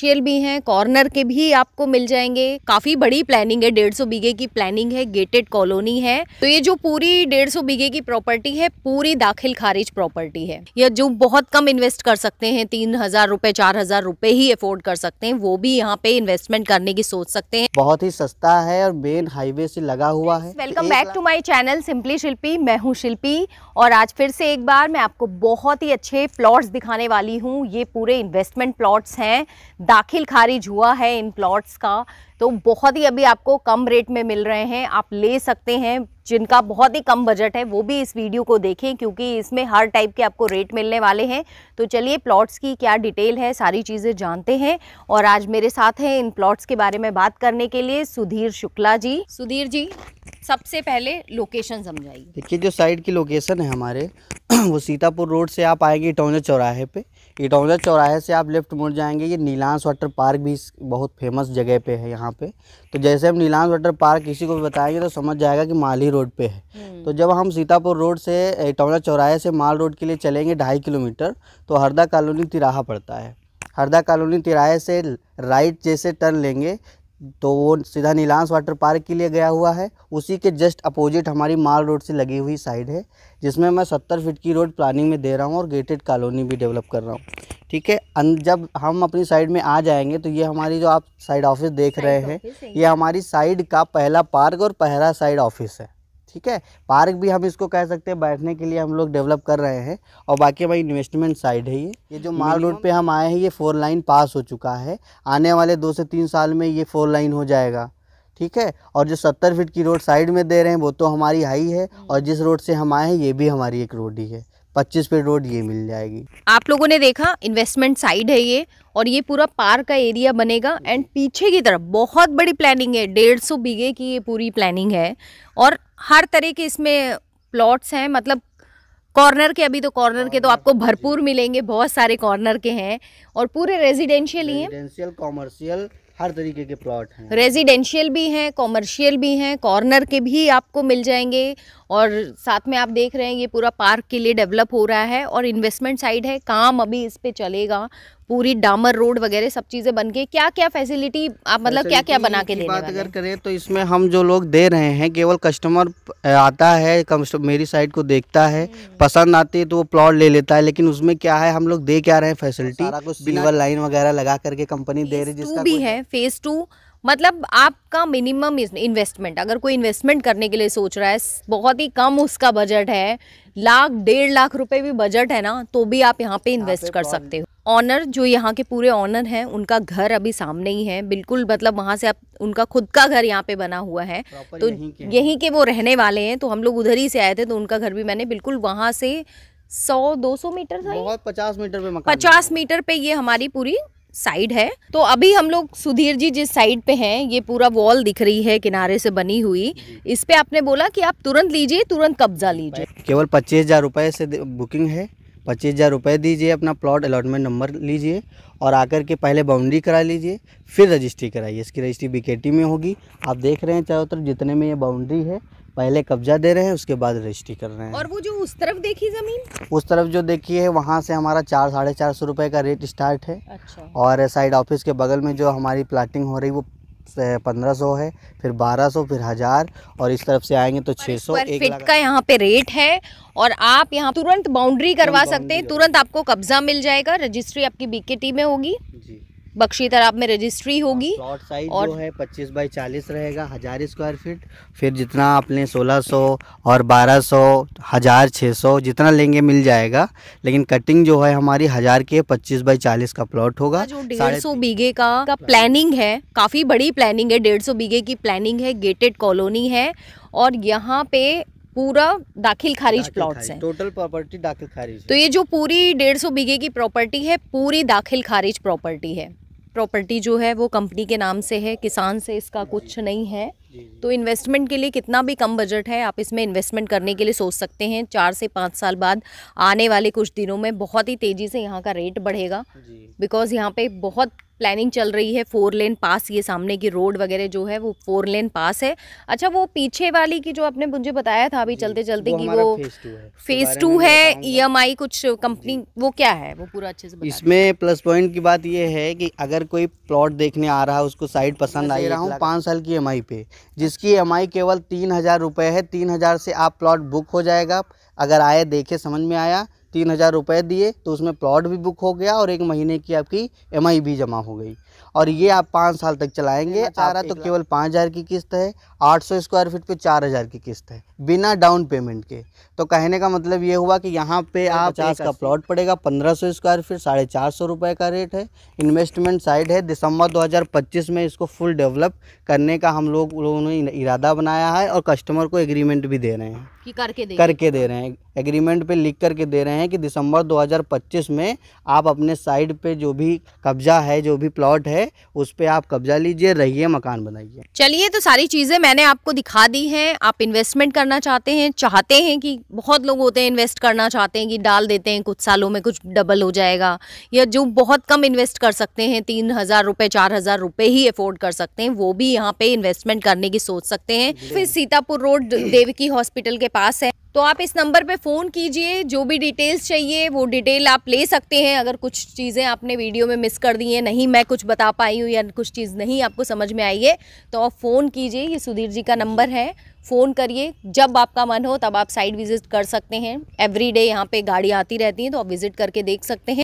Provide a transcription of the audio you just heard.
Commercial भी हैं corner के भी आपको मिल जाएंगे काफ़ी बड़ी प्लानिंग है डेढ़ सौ बीघे की प्लानिंग है गेटेड कॉलोनी है तो ये जो पूरी डेढ़ सौ बीघे की प्रॉपर्टी है पूरी दाखिल खारिज प्रॉपर्टी है या जो बहुत कम इन्वेस्ट कर सकते हैं तीन हजार रुपए चार हजार रुपए ही अफोर्ड कर सकते हैं वो भी यहाँ पे इन्वेस्टमेंट करने की सोच सकते हैं बहुत ही सस्ता है और मेन हाईवे से लगा हुआ है welcome back to my channel simply Shilpi मैं हूँ शिल्पी और आज फिर से एक बार मैं आपको बहुत ही अच्छे प्लॉट्स दिखाने वाली हूँ ये पूरे इन्वेस्टमेंट प्लॉट्स हैं दाखिल खारिज हुआ है इन प्लॉट्स का तो बहुत ही अभी आपको कम रेट में मिल रहे हैं आप ले सकते हैं जिनका बहुत ही कम बजट है वो भी इस वीडियो को देखें क्योंकि इसमें हर टाइप के आपको रेट मिलने वाले हैं तो चलिए प्लॉट्स की क्या डिटेल है सारी चीज़ें जानते हैं और आज मेरे साथ हैं इन प्लॉट्स के बारे में बात करने के लिए सुधीर शुक्ला जी सुधीर जी सबसे पहले लोकेशन समझाइए देखिए जो साइड की लोकेशन है हमारे वो सीतापुर रोड से आप आएंगे टोने चौराहे पे इटौजा चौराहे से आप लेफ़्ट मुड़ जाएंगे ये नीलांश वाटर पार्क भी बहुत फेमस जगह पे है यहाँ पे तो जैसे हम नीलांश वाटर पार्क किसी को भी बताएंगे तो समझ जाएगा कि माली रोड पे है हम्म। तो जब हम सीतापुर रोड से इटौजा चौराहे से माल रोड के लिए चलेंगे ढाई किलोमीटर तो हरदा कॉलोनी तिराहा पड़ता है हरदा कॉलोनी तिराहे से राइट जैसे टर्न लेंगे तो वो सीधा नीलांस वाटर पार्क के लिए गया हुआ है उसी के जस्ट अपोजिट हमारी माल रोड से लगी हुई साइड है जिसमें मैं सत्तर फिट की रोड प्लानिंग में दे रहा हूँ और गेटेड कॉलोनी भी डेवलप कर रहा हूँ ठीक है जब हम अपनी साइड में आ जाएंगे तो ये हमारी जो आप साइड ऑफिस देख रहे हैं ये हमारी साइड का पहला पार्क और पहला साइड ऑफिस है ठीक है पार्क भी हम इसको कह सकते हैं बैठने के लिए हम लोग डेवलप कर रहे हैं और बाकी हमारी इन्वेस्टमेंट साइड है ये ये जो माल रोड पे हम आए हैं ये फोर लाइन पास हो चुका है आने वाले दो से तीन साल में ये फोर लाइन हो जाएगा ठीक है और जो सत्तर फीट की रोड साइड में दे रहे हैं वो तो हमारी हाई है हम्म। और जिस रोड से हम आए हैं ये भी हमारी एक रोड ही है पच्चीस फीट रोड ये मिल जाएगी आप लोगों ने देखा इन्वेस्टमेंट साइड है ये और ये पूरा पार्क का एरिया बनेगा एंड पीछे की तरफ बहुत बड़ी प्लानिंग है डेढ़ सौ बीघे की ये पूरी प्लानिंग है और हर तरह के इसमें प्लॉट्स हैं मतलब कॉर्नर के अभी तो कॉर्नर के तो आपको भरपूर मिलेंगे बहुत सारे कॉर्नर के हैं और पूरे रेजिडेंशियल ही हैं रेजिडेंशियल कॉमर्शियल हर तरीके के प्लॉट हैं रेजिडेंशियल भी हैं कॉमर्शियल भी हैं कॉर्नर के भी आपको मिल जाएंगे और साथ में आप देख रहे हैं ये पूरा पार्क के लिए डेवलप हो रहा है और इन्वेस्टमेंट साइड है काम अभी इस पर चलेगा पूरी डामर रोड वगैरह सब चीज़ें बन के क्या क्या फैसिलिटी आप मतलब क्या क्या बना के बात अगर करें तो इसमें हम जो लोग दे रहे हैं केवल कस्टमर आता है मेरी साइड को देखता है हम्म। पसंद आती है तो वो प्लॉट ले लेता है लेकिन उसमें क्या है हम लोग दे क्या रहे हैं फैसिलिटी लाइन वगैरह लगा करके कंपनी दे रही जिसका है फेज़ टू मतलब आपका मिनिमम इन्वेस्टमेंट अगर कोई इन्वेस्टमेंट करने के लिए सोच रहा है बहुत ही कम उसका बजट है लाख डेढ़ लाख रुपए भी बजट है ना तो भी आप यहाँ पे इन्वेस्ट कर सकते हो ऑनर जो यहाँ के पूरे ऑनर हैं उनका घर अभी सामने ही है बिल्कुल मतलब वहाँ से आप उनका खुद का घर यहाँ पे बना हुआ है तो यहीं के, यहीं के वो रहने वाले हैं तो हम लोग उधर ही से आए थे तो उनका घर भी मैंने बिल्कुल वहाँ से सौ दो सौ मीटर था बहुत पचास मीटर पे मकान पचास मीटर पे ये हमारी पूरी साइड है तो अभी हम लोग सुधीर जी जिस साइड पे हैं ये पूरा वॉल दिख रही है किनारे से बनी हुई इस पे आपने बोला कि आप तुरंत लीजिए तुरंत कब्जा लीजिए केवल पच्चीस हज़ार रुपये से बुकिंग है पच्चीस हज़ार रुपये दीजिए अपना प्लॉट अलॉटमेंट नंबर लीजिए और आकर के पहले बाउंड्री करा लीजिए फिर रजिस्ट्री कराइए इसकी रजिस्ट्री बीकेटी में होगी आप देख रहे हैं चारों तरफ जितने में ये बाउंड्री है पहले कब्जा दे रहे हैं उसके बाद रजिस्ट्री कर रहे हैं और वो जो उस तरफ देखी ज़मीन उस तरफ जो देखी है वहाँ से हमारा चार साढ़े चार सौ रुपये का रेट स्टार्ट है अच्छा और साइड ऑफिस के बगल में जो हमारी प्लाटिंग हो रही वो पंद्रह सौ है फिर बारह सौ फिर हजार और इस तरफ से आएंगे तो छह सौ फिट का यहाँ पे रेट है और आप यहाँ तुरंत बाउंड्री करवा सकते हैं तुरंत आपको कब्जा मिल जाएगा रजिस्ट्री आपकी बीके में होगी जी बख्शी तालाब में रजिस्ट्री हाँ, होगी प्लॉट साइज और जो है पच्चीस बाई चालीस रहेगा हजार स्क्वायर फीट फिर जितना आपने 1600 और सौ हजार छः सौ जितना लेंगे मिल जाएगा लेकिन कटिंग जो है हमारी हजार के पच्चीस बाई चालीस का प्लॉट होगा जो डेढ़ सौ बीघे का, का प्लानिंग है काफ़ी बड़ी प्लानिंग है डेढ़ सौ बीघे की प्लानिंग है गेटेड कॉलोनी है और यहाँ पे पूरा दाखिल खारिज प्लॉट्स हैं टोटल प्रॉपर्टी दाखिल खारिज तो ये जो पूरी डेढ़ सौ बीघे की प्रॉपर्टी है पूरी दाखिल खारिज प्रॉपर्टी है प्रॉपर्टी जो है वो कंपनी के नाम से है किसान से इसका कुछ नहीं है तो इन्वेस्टमेंट के लिए कितना भी कम बजट है आप इसमें इन्वेस्टमेंट करने के लिए सोच सकते हैं चार से पाँच साल बाद आने वाले कुछ दिनों में बहुत ही तेज़ी से यहाँ का रेट बढ़ेगा बिकॉज़ यहाँ पे बहुत प्लानिंग चल रही है फोर लेन पास ये सामने की रोड वगैरह जो है वो फोर लेन पास है अच्छा वो पीछे वाली की जो आपने मुझे बताया था अभी चलते चलते कि वो फेज टू है ई e कुछ कंपनी वो क्या है वो पूरा अच्छे से इसमें प्लस पॉइंट की बात ये है कि अगर कोई प्लॉट देखने आ रहा है उसको साइड पसंद आ तो रहा हूँ पाँच साल की ई e पे जिसकी एम e केवल तीन हज़ार रुपये है तीन हज़ार से आप प्लॉट बुक हो जाएगा अगर आए देखे समझ में आया तीन हज़ार रुपये दिए तो उसमें प्लॉट भी बुक हो गया और एक महीने की आपकी एम भी जमा हो गई और ये आप पाँच साल तक चलाएंगे रहा तो केवल पाँच हज़ार की किस्त है आठ सौ स्क्वायर फीट पे चार हज़ार की किस्त है बिना डाउन पेमेंट के तो कहने का मतलब ये हुआ कि यहाँ पे आप पचास का प्लॉट पड़ेगा पंद्रह सौ स्क्वायर फीट साढ़े चार सौ रुपये का रेट है इन्वेस्टमेंट साइड है दिसंबर पच्चीस में इसको फुल डेवलप करने का हम लोग लोगों ने इरादा बनाया है और कस्टमर को एग्रीमेंट भी दे रहे हैं करके दे करके दे रहे हैं एग्रीमेंट पे लिख करके दे रहे हैं हैं कि दिसंबर 2025 में आप अपने साइड पे जो भी कब्जा है जो भी प्लॉट है उस पर आप कब्जा लीजिए रहिए मकान बनाइए चलिए तो सारी चीज़ें मैंने आपको दिखा दी हैं आप इन्वेस्टमेंट करना चाहते हैं चाहते हैं कि बहुत लोग होते हैं इन्वेस्ट करना चाहते हैं कि डाल देते हैं कुछ सालों में कुछ डबल हो जाएगा या जो बहुत कम इन्वेस्ट कर सकते हैं तीन हज़ार रुपये चार हज़ार ही अफोर्ड कर सकते हैं वो भी यहाँ पे इन्वेस्टमेंट करने की सोच सकते हैं फिर सीतापुर रोड देवकी हॉस्पिटल के पास है तो आप इस नंबर पे फ़ोन कीजिए जो भी डिटेल्स चाहिए वो डिटेल आप ले सकते हैं अगर कुछ चीज़ें आपने वीडियो में मिस कर दी हैं नहीं मैं कुछ बता पाई हूँ या कुछ चीज़ नहीं आपको समझ में आई है तो आप फ़ोन कीजिए ये सुधीर जी का नंबर है फ़ोन करिए जब आपका मन हो तब आप साइट विज़िट कर सकते हैं एवरी डे यहाँ पर गाड़ी आती रहती हैं तो आप विज़िट करके देख सकते हैं